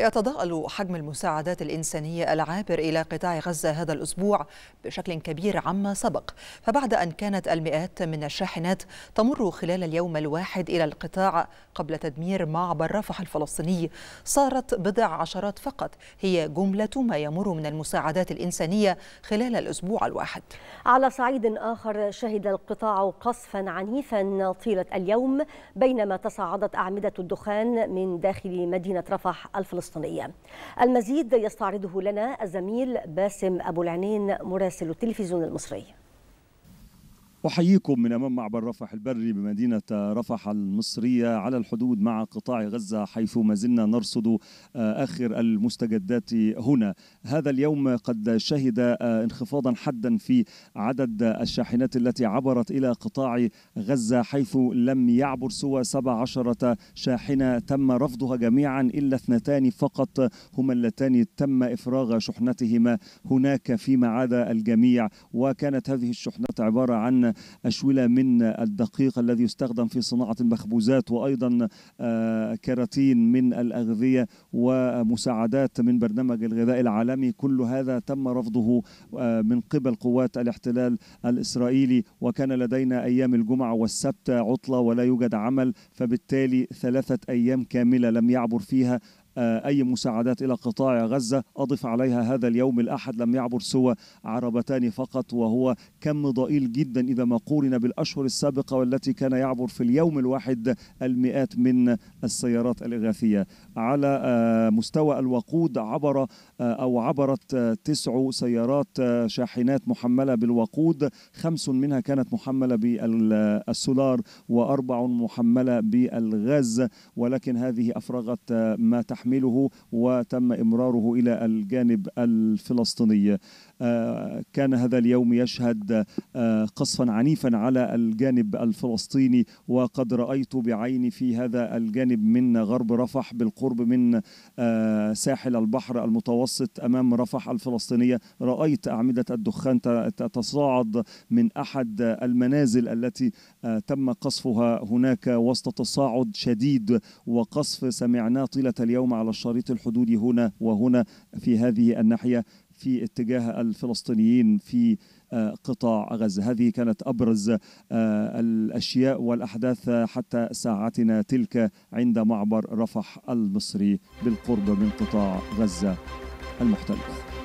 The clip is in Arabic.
يتضاءل حجم المساعدات الإنسانية العابر إلى قطاع غزة هذا الأسبوع بشكل كبير عما سبق فبعد أن كانت المئات من الشاحنات تمر خلال اليوم الواحد إلى القطاع قبل تدمير معبر رفح الفلسطيني صارت بضع عشرات فقط هي جملة ما يمر من المساعدات الإنسانية خلال الأسبوع الواحد على صعيد آخر شهد القطاع قصفا عنيفا طيلة اليوم بينما تصاعدت أعمدة الدخان من داخل مدينة رفح الفلسطينية الفلسطينية المزيد يستعرضه لنا الزميل باسم أبو العنين مراسل التلفزيون المصري أحييكم من أمام معبر رفح البري بمدينة رفح المصرية على الحدود مع قطاع غزة حيث ما زلنا نرصد آه، آخر المستجدات هنا هذا اليوم قد شهد آه، انخفاضا حدا في عدد الشاحنات التي عبرت إلى قطاع غزة حيث لم يعبر سوى 17 شاحنة تم رفضها جميعا إلا اثنتان فقط هما اللتان تم إفراغ شحنتهما هناك فيما عدا الجميع وكانت هذه الشحنات عبارة عن أشولة من الدقيق الذي يستخدم في صناعة المخبوزات وأيضا آه، كراتين من الأغذية ومساعدات من برنامج الغذاء العالمي كل هذا تم رفضه آه، من قبل قوات الاحتلال الإسرائيلي وكان لدينا أيام الجمعة والسبت عطلة ولا يوجد عمل فبالتالي ثلاثة أيام كاملة لم يعبر فيها آه، أي مساعدات إلى قطاع غزة أضف عليها هذا اليوم الأحد لم يعبر سوى عربتان فقط وهو كم ضئيل جدا إذا ما قورن بالأشهر السابقة والتي كان يعبر في اليوم الواحد المئات من السيارات الإغاثية على آه، مستوى الوقود عبر آه، أو عبرت تسع سيارات شاحنات محملة بالوقود خمس منها كانت محملة بالسولار وأربع محملة بالغاز ولكن هذه أفرغت ما تحت تحمله وتم إمراره إلى الجانب الفلسطيني آه، كان هذا اليوم يشهد آه، قصفا عنيفا على الجانب الفلسطيني وقد رأيت بعيني في هذا الجانب من غرب رفح بالقرب من آه، ساحل البحر المتوسط أمام رفح الفلسطينية رأيت أعمدة الدخان تتصاعد من أحد المنازل التي تم قصفها هناك وسط تصاعد شديد وقصف سمعناه طيلة اليوم اليوم على الشريط الحدودي هنا وهنا في هذه الناحيه في اتجاه الفلسطينيين في آه، قطاع غزه هذه كانت ابرز آه، الاشياء والاحداث حتى ساعتنا تلك عند معبر رفح المصري بالقرب من قطاع غزه المحتل